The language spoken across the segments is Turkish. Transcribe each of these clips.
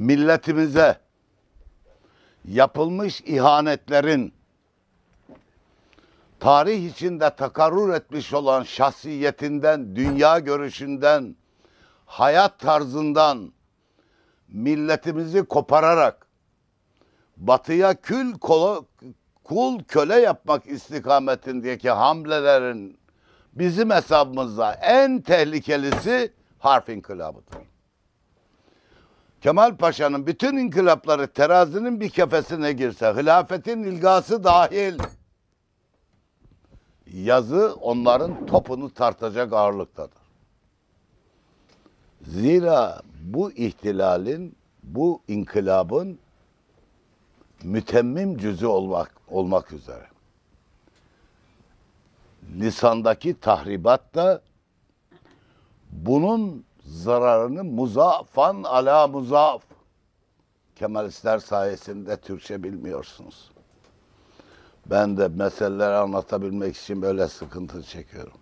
milletimize yapılmış ihanetlerin tarih içinde takarrur etmiş olan şahsiyetinden, dünya görüşünden, hayat tarzından milletimizi kopararak batıya kül kola, kul köle yapmak istikametindeki hamlelerin bizim hesabımızda en tehlikelisi harf inkılabıdır. Kemal Paşa'nın bütün inkılapları terazinin bir kefesine girse, hilafetin ilgası dahil yazı onların topunu tartacak ağırlıktadır. Zira bu ihtilalin, bu inkılabın mütemmim cüzü olmak olmak üzere. Lisandaki tahribat da bunun zararını muzafan ala muzaf. Kemalistler sayesinde Türkçe bilmiyorsunuz. Ben de meseleleri anlatabilmek için böyle sıkıntı çekiyorum.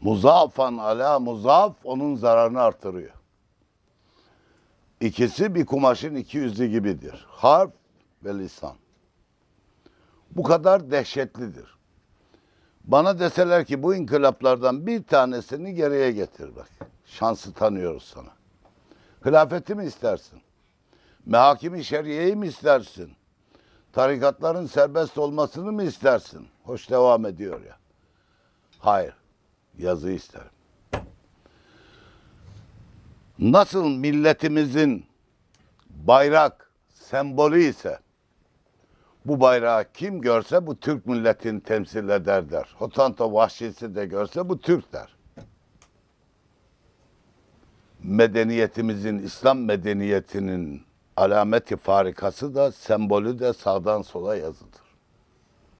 Muzafan ala muzaf onun zararını artırıyor. İkisi bir kumaşın iki yüzü gibidir. Harf ve lisan. Bu kadar dehşetlidir. Bana deseler ki bu inkılaplardan bir tanesini geriye getir bak şansı tanıyoruz sana. Hilafeti mi istersin? Mehakimi şeriyeyi mi istersin? Tarikatların serbest olmasını mı istersin? Hoş devam ediyor ya. Hayır. Yazı isterim. Nasıl milletimizin bayrak sembolü ise bu bayrağı kim görse bu Türk milletini temsil eder der. Hotanto vahşisi de görse bu Türk der medeniyetimizin, İslam medeniyetinin alameti farikası da sembolü de sağdan sola yazıdır.